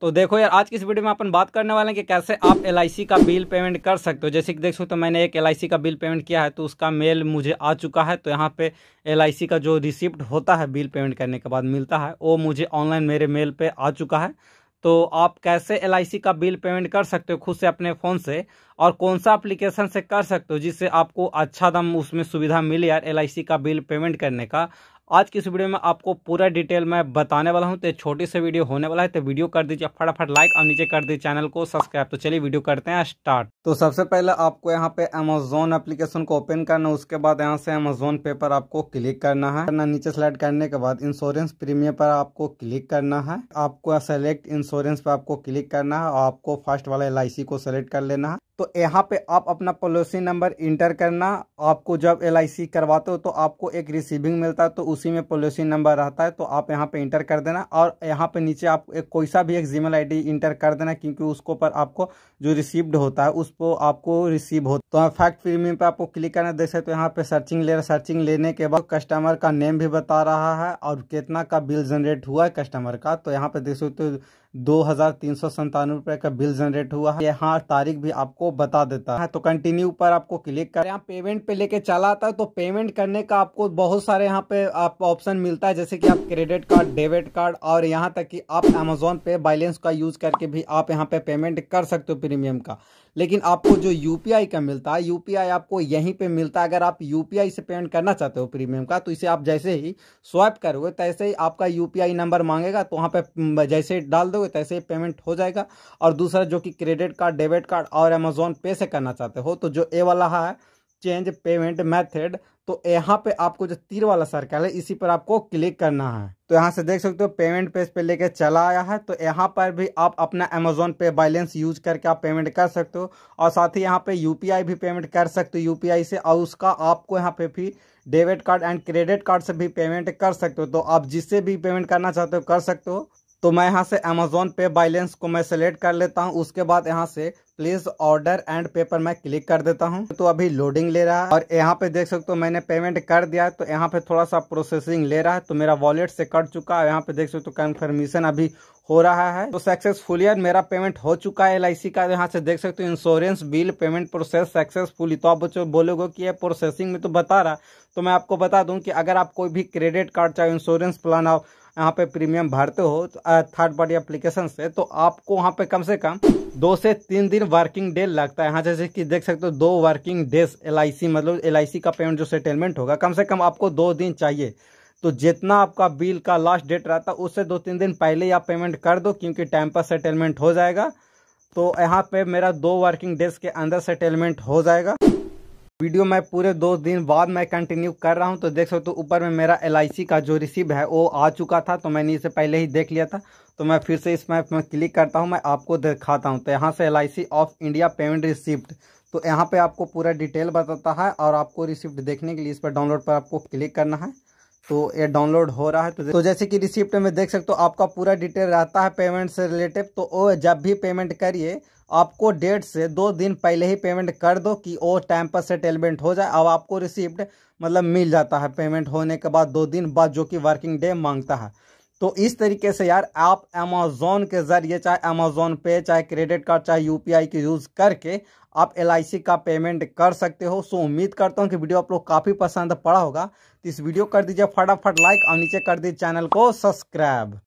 तो देखो यार आज की इस वीडियो में अपन बात करने वाले हैं कि कैसे आप एल का बिल पेमेंट कर सकते हो जैसे कि देख सकते हो तो मैंने एक एल का बिल पेमेंट किया है तो उसका मेल मुझे आ चुका है तो यहाँ पे एल का जो रिसिप्ट होता है बिल पेमेंट करने के बाद मिलता है वो मुझे ऑनलाइन मेरे मेल पर आ चुका है तो आप कैसे एल का बिल पेमेंट कर सकते हो खुद से अपने फ़ोन से और कौन सा एप्लीकेशन से कर सकते हो जिससे आपको अच्छा दम उसमें सुविधा मिले यार एल का बिल पेमेंट करने का आज की इस वीडियो में आपको पूरा डिटेल मैं बताने वाला हूं तो छोटी सी वीडियो होने वाला है तो वीडियो कर दीजिए फटाफट लाइक और नीचे कर दीजिए चैनल को सब्सक्राइब तो चलिए वीडियो करते हैं स्टार्ट तो सबसे पहले आपको यहाँ पे अमेजोन एप्लीकेशन को ओपन करना उसके बाद यहाँ से अमेजोन पे पर आपको क्लिक करना है करना नीचे सेलेक्ट करने के बाद इंश्योरेंस प्रीमियम पर आपको क्लिक करना है आपको सेलेक्ट इंश्योरेंस पर आपको क्लिक करना है और आपको फर्स्ट वाला एल को सेलेक्ट कर लेना है तो यहाँ पे आप अपना पॉलिसी नंबर इंटर करना आपको जब एल करवाते हो तो आपको एक रिसीविंग मिलता है तो उसी में पॉलिसी नंबर रहता है तो आप यहाँ पे इंटर कर देना और यहाँ पे नीचे आप एक कोई सा भी एक जीमेल आईडी इंटर कर देना क्योंकि उसको पर आपको जो रिसीव्ड होता है उसको आपको रिसीव होता तो फैक्ट प्रीमियम पे आपको क्लिक करना देख तो यहाँ पे सर्चिंग ले रहा सर्चिंग लेने के बाद कस्टमर का नेम भी बता रहा है और कितना का बिल जनरेट हुआ है कस्टमर का तो यहाँ पे देख सकते हो दो हजार तीन सौ संतानवे रुपए का बिल जनरेट हुआ है यहाँ तारीख भी आपको बता देता है तो कंटिन्यू पर आपको क्लिक कर यहाँ पेमेंट पे लेके चला आता है तो पेमेंट करने का आपको बहुत सारे यहाँ पे आप ऑप्शन मिलता है जैसे कि आप क्रेडिट कार्ड डेबिट कार्ड और यहाँ तक कि आप अमेजोन पे बैलेंस का यूज करके भी आप यहाँ पे पेमेंट कर सकते हो प्रीमियम का लेकिन आपको जो यू का मिलता है यू आपको यहीं पे मिलता है अगर आप यू से पेमेंट करना चाहते हो प्रीमियम का तो इसे आप जैसे ही स्वाइप करोगे तैसे ही आपका यू नंबर मांगेगा तो वहाँ पे जैसे डाल दोगे तैसे ही पेमेंट हो जाएगा और दूसरा जो कि क्रेडिट कार्ड डेबिट कार्ड और अमेजोन पे से करना चाहते हो तो जो ए वाला है चेंज पेमेंट मेथड तो यहाँ पे आपको जो तीर वाला सर्कल है इसी पर आपको क्लिक करना है तो यहाँ से देख सकते हो पेमेंट पेज पे लेके चला आया है तो यहाँ पर भी आप अपना अमेजोन पे बैलेंस यूज करके आप पेमेंट कर सकते हो और साथ ही यहाँ पे यूपीआई भी पेमेंट कर सकते हो यूपीआई से और उसका आपको यहाँ पे भी debit card and credit card से भी पेमेंट कर सकते हो तो आप जिससे भी पेमेंट करना चाहते हो कर सकते हो तो मैं यहाँ से अमेज़ोन पे बैलेंस को मैं सेलेक्ट कर लेता हूँ उसके बाद यहाँ से प्लीज़ ऑर्डर एंड पे पर मैं क्लिक कर देता हूँ तो अभी लोडिंग ले रहा है और यहाँ पे देख सकते हो मैंने पेमेंट कर दिया है तो यहाँ पे थोड़ा सा प्रोसेसिंग ले रहा है तो मेरा वॉलेट से कट चुका है यहाँ पे देख सकते हो कन्फर्मेशन अभी हो रहा है तो सक्सेसफुल मेरा पेमेंट हो चुका है एल का यहाँ से देख सकते हो insurance bill payment process successful तो आप बच्चों बोलोगे कि ये प्रोसेसिंग में तो बता रहा तो मैं आपको बता दूं कि अगर आप कोई भी क्रेडिट कार्ड चाहे इंश्योरेंस प्लान आप यहाँ पे प्रीमियम भरते हो थर्ड पार्टी एप्लीकेशन से तो आपको वहाँ पे कम से कम दो से तीन दिन वर्किंग डे लगता है यहाँ जैसे कि देख सकते हो दो वर्किंग डेज एल मतलब एल का पेमेंट जो सेटलमेंट होगा कम से कम आपको दो दिन चाहिए तो जितना आपका बिल का लास्ट डेट रहता है उससे दो तीन दिन पहले ही आप पेमेंट कर दो क्योंकि टाइम पर सेटलमेंट हो जाएगा तो यहाँ पे मेरा दो वर्किंग डेज के अंदर सेटलमेंट हो जाएगा वीडियो मैं पूरे दो दिन बाद मैं कंटिन्यू कर रहा हूँ तो देख सकते हो ऊपर में मेरा एल का जो रिसीव है वो आ चुका था तो मैंने इसे पहले ही देख लिया था तो मैं फिर से इस मैप में क्लिक करता हूँ मैं आपको दिखाता हूँ तो यहाँ से L of India payment receipt तो यहाँ पे आपको पूरा डिटेल बताता है और आपको रिसिप्ट देखने के लिए इस पर डाउनलोड पर आपको क्लिक करना है तो ये डाउनलोड हो रहा है तो, तो जैसे कि रिसिप्ट में देख सकते हो आपका पूरा डिटेल रहता है पेमेंट से रिलेटिव तो वो जब भी पेमेंट करिए आपको डेट से दो दिन पहले ही पेमेंट कर दो कि वो टाइम पर सेटलमेंट हो जाए अब आपको रिसिप्ट मतलब मिल जाता है पेमेंट होने के बाद दो दिन बाद जो कि वर्किंग डे मांगता है तो इस तरीके से यार आप अमेजोन के ज़रिए चाहे अमेजोन पे चाहे क्रेडिट कार्ड चाहे यूपीआई के यूज़ करके आप एल का पेमेंट कर सकते हो सो उम्मीद करता हूँ कि वीडियो आप लोग काफ़ी पसंद पड़ा होगा तो इस वीडियो कर दीजिए फटाफट लाइक और नीचे कर दीजिए चैनल को सब्सक्राइब